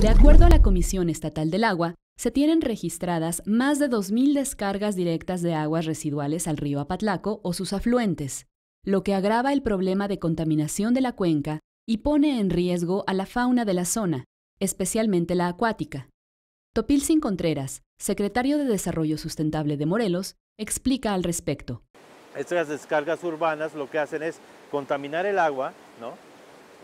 De acuerdo a la Comisión Estatal del Agua, se tienen registradas más de 2.000 descargas directas de aguas residuales al río Apatlaco o sus afluentes, lo que agrava el problema de contaminación de la cuenca y pone en riesgo a la fauna de la zona, especialmente la acuática. Sin Contreras, secretario de Desarrollo Sustentable de Morelos, explica al respecto. Estas descargas urbanas lo que hacen es contaminar el agua, ¿no?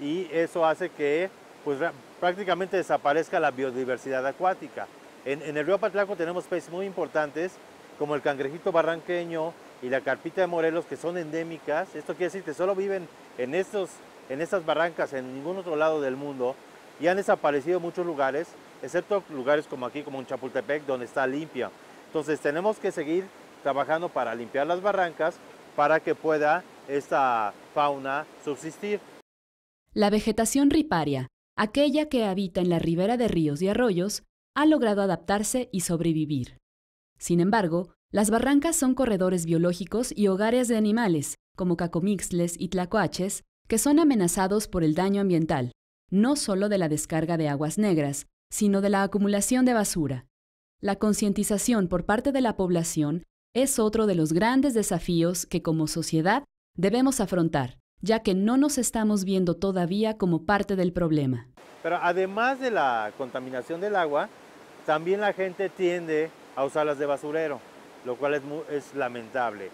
Y eso hace que pues prácticamente desaparezca la biodiversidad acuática. En, el río Patlaco tenemos peces muy importantes como el cangrejito barranqueño y la carpita de Morelos que son endémicas. Esto quiere decir que solo viven en, en estas barrancas, en ningún otro lado del mundo y han desaparecido muchos lugares, excepto lugares como aquí, como en Chapultepec, donde está limpia. Entonces tenemos que seguir trabajando para limpiar las barrancas para que pueda esta fauna subsistir. La vegetación riparia aquella que habita en la ribera de ríos y arroyos, ha logrado adaptarse y sobrevivir. Sin embargo, las barrancas son corredores biológicos y hogares de animales, como cacomixles y tlacuaches, que son amenazados por el daño ambiental, no solo de la descarga de aguas negras, sino de la acumulación de basura. La concientización por parte de la población es otro de los grandes desafíos que como sociedad debemos afrontar, ya que no nos estamos viendo todavía como parte del problema. Pero además de la contaminación del agua, también la gente tiende a usarlas de basurero, lo cual es, lamentable.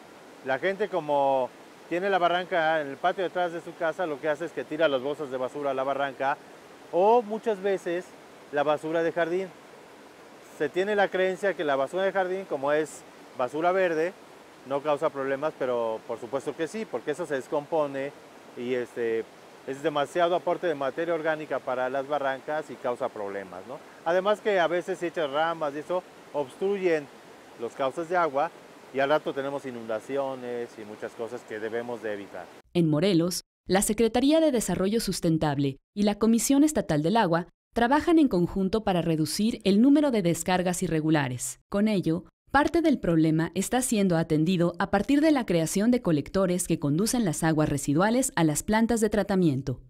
La gente como tiene la barranca en el patio detrás de su casa, lo que hace es que tira las bolsas de basura a la barranca o muchas veces la basura de jardín. Se tiene la creencia que la basura de jardín, como es basura verde, no causa problemas, pero por supuesto que sí, porque eso se descompone y este, es demasiado aporte de materia orgánica para las barrancas y causa problemas. Además que a veces se ramas y eso obstruyen los cauces de agua y al rato tenemos inundaciones y muchas cosas que debemos de evitar. En Morelos, la Secretaría de Desarrollo Sustentable y la Comisión Estatal del Agua trabajan en conjunto para reducir el número de descargas irregulares. Con ello, Parte del problema está siendo atendido a partir de la creación de colectores que conducen las aguas residuales a las plantas de tratamiento.